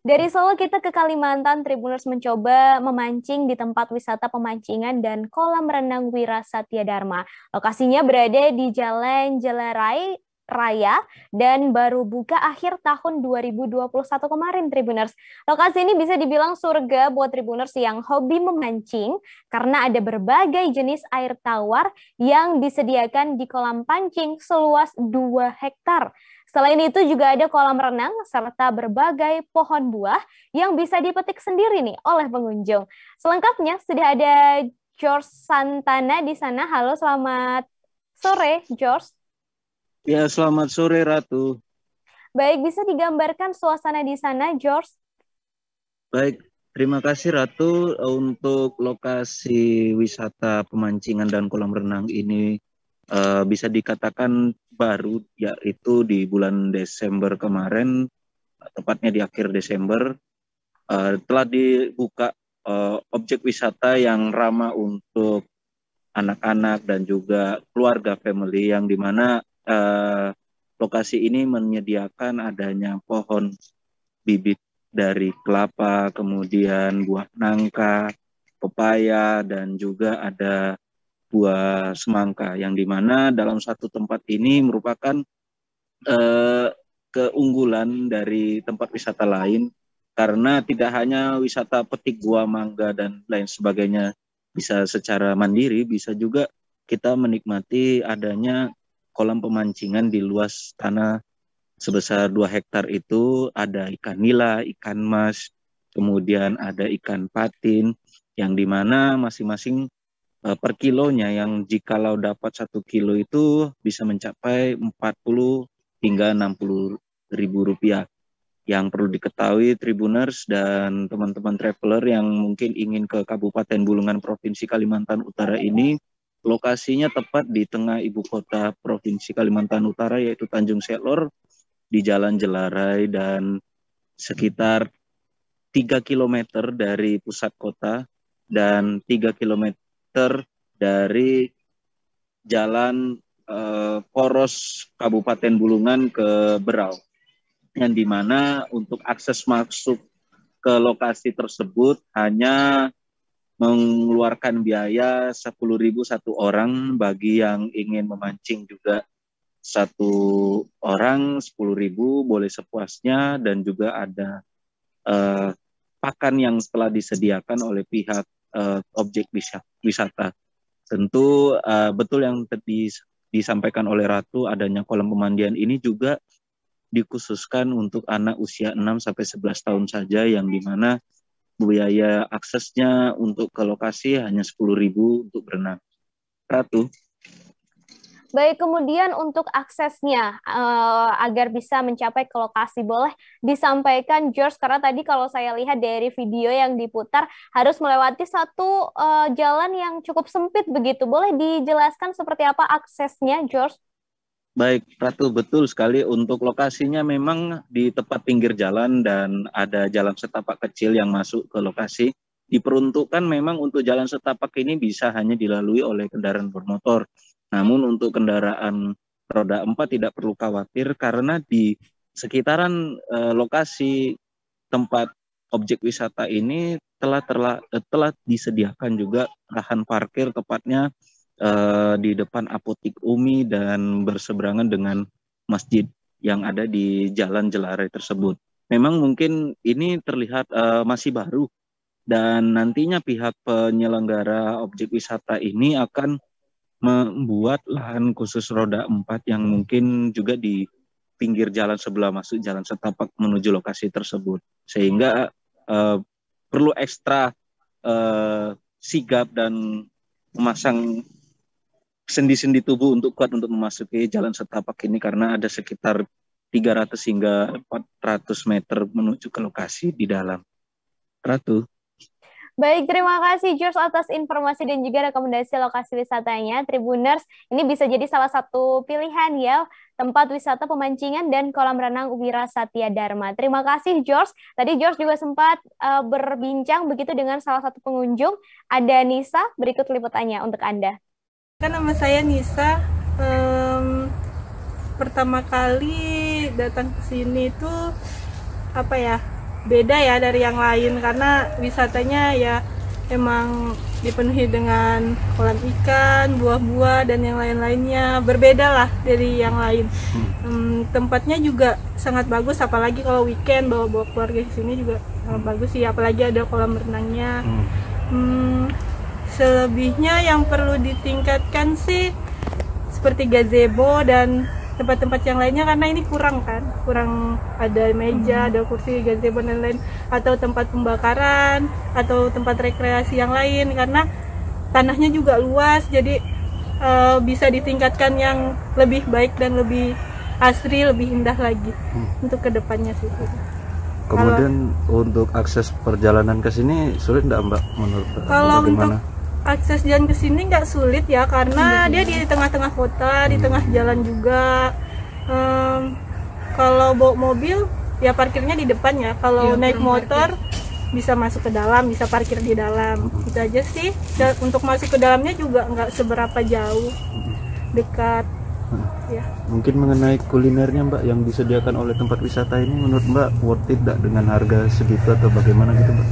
Dari Solo kita ke Kalimantan, Tribuners mencoba memancing di tempat wisata pemancingan dan kolam renang Wirasatya Dharma. Lokasinya berada di Jalan Jelerai, raya dan baru buka akhir tahun 2021 kemarin Tribuners. Lokasi ini bisa dibilang surga buat Tribuners yang hobi memancing karena ada berbagai jenis air tawar yang disediakan di kolam pancing seluas 2 hektar. Selain itu juga ada kolam renang serta berbagai pohon buah yang bisa dipetik sendiri nih oleh pengunjung. Selengkapnya sudah ada George Santana di sana. Halo, selamat sore George. Ya, selamat sore Ratu. Baik, bisa digambarkan suasana di sana, George? Baik, terima kasih Ratu untuk lokasi wisata pemancingan dan kolam renang ini uh, bisa dikatakan baru yaitu di bulan Desember kemarin, tepatnya di akhir Desember uh, telah dibuka uh, objek wisata yang ramah untuk anak-anak dan juga keluarga family yang dimana eh, lokasi ini menyediakan adanya pohon bibit dari kelapa, kemudian buah nangka, pepaya, dan juga ada buah semangka, yang dimana dalam satu tempat ini merupakan eh, keunggulan dari tempat wisata lain, karena tidak hanya wisata petik buah mangga dan lain sebagainya bisa secara mandiri, bisa juga kita menikmati adanya kolam pemancingan di luas tanah sebesar 2 hektar itu ada ikan nila, ikan mas, kemudian ada ikan patin yang di mana masing-masing eh, per kilonya yang jikalau dapat satu kilo itu bisa mencapai 40 hingga 60 ribu rupiah. Yang perlu diketahui Tribuners dan teman-teman traveler yang mungkin ingin ke Kabupaten Bulungan Provinsi Kalimantan Utara ini Lokasinya tepat di tengah ibu kota Provinsi Kalimantan Utara yaitu Tanjung Selor di Jalan Jelarai dan sekitar 3 km dari pusat kota dan 3 km dari jalan eh, Poros Kabupaten Bulungan ke Berau. Yang dimana untuk akses masuk ke lokasi tersebut hanya mengeluarkan biaya sepuluh ribu satu orang bagi yang ingin memancing juga satu orang sepuluh ribu boleh sepuasnya dan juga ada uh, pakan yang telah disediakan oleh pihak uh, objek wisata. Tentu uh, betul yang tadi disampaikan oleh Ratu adanya kolam pemandian ini juga dikhususkan untuk anak usia 6 sampai 11 tahun saja yang dimana biaya aksesnya untuk ke lokasi hanya 10.000 untuk berenang. Ratu. Baik, kemudian untuk aksesnya uh, agar bisa mencapai ke lokasi boleh disampaikan George karena tadi kalau saya lihat dari video yang diputar harus melewati satu uh, jalan yang cukup sempit begitu. Boleh dijelaskan seperti apa aksesnya George? Baik, Ratu betul sekali untuk lokasinya memang di tepat pinggir jalan dan ada jalan setapak kecil yang masuk ke lokasi. Diperuntukkan memang untuk jalan setapak ini bisa hanya dilalui oleh kendaraan bermotor. Namun untuk kendaraan roda empat tidak perlu khawatir karena di sekitaran e, lokasi tempat objek wisata ini telah terla, eh, telah disediakan juga lahan parkir tepatnya uh, di depan apotik Umi dan berseberangan dengan masjid yang ada di Jalan Jelare tersebut. Memang mungkin ini terlihat uh, masih baru dan nantinya pihak penyelenggara objek wisata ini akan membuat lahan khusus roda empat yang mungkin juga di pinggir jalan sebelah masuk jalan setapak menuju lokasi tersebut sehingga uh, perlu ekstra uh, sigap dan memasang sendi-sendi tubuh untuk kuat untuk memasuki jalan setapak ini karena ada sekitar 300 hingga 400 meter menuju ke lokasi di dalam. Ratu. Baik, terima kasih George atas informasi dan juga rekomendasi lokasi wisatanya. Tribuners, ini bisa jadi salah satu pilihan ya, tempat wisata pemancingan dan kolam renang Wira Satya Dharma. Terima kasih George. Tadi George juga sempat uh, berbincang begitu dengan salah satu pengunjung, ada Nisa, berikut liputannya untuk Anda. Kan nama saya Nisa. Um, pertama kali datang ke sini itu apa ya? Beda ya dari yang lain karena wisatanya ya emang dipenuhi dengan kolam ikan, buah-buah dan yang lain-lainnya. Berbeda lah dari yang lain. Um, tempatnya juga sangat bagus apalagi kalau weekend bawa-bawa keluarga di sini juga sangat bagus sih apalagi ada kolam renangnya. Um, selebihnya yang perlu ditingkatkan sih seperti gazebo dan tempat-tempat yang lainnya karena ini kurang kan kurang ada meja hmm. ada kursi gazebo dan lain atau tempat pembakaran atau tempat rekreasi yang lain karena tanahnya juga luas jadi e, bisa ditingkatkan yang lebih baik dan lebih asri lebih indah lagi hmm. untuk kedepannya sih kemudian kalau, untuk akses perjalanan ke sini sulit tidak mbak menurut kalau bagaimana? untuk akses jalan ke sini nggak sulit ya karena iya, dia iya. di tengah-tengah kota, di hmm. tengah jalan juga. Um, kalau bawa mobil ya parkirnya di depan ya. Kalau ya, naik motor parkir. bisa masuk ke dalam, bisa parkir di dalam. Itu aja sih. Dan untuk masuk ke dalamnya juga nggak seberapa jauh, dekat. Ya. Mungkin mengenai kulinernya Mbak yang disediakan oleh tempat wisata ini menurut Mbak worth it tidak dengan harga segitu atau bagaimana gitu Mbak?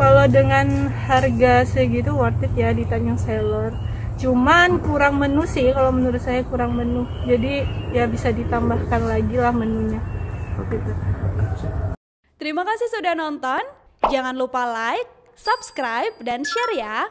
kalau dengan harga segitu worth it ya di Tanjung Sailor cuman kurang menu sih kalau menurut saya kurang menu jadi ya bisa ditambahkan lagi lah menunya terima kasih sudah nonton jangan lupa like subscribe dan share ya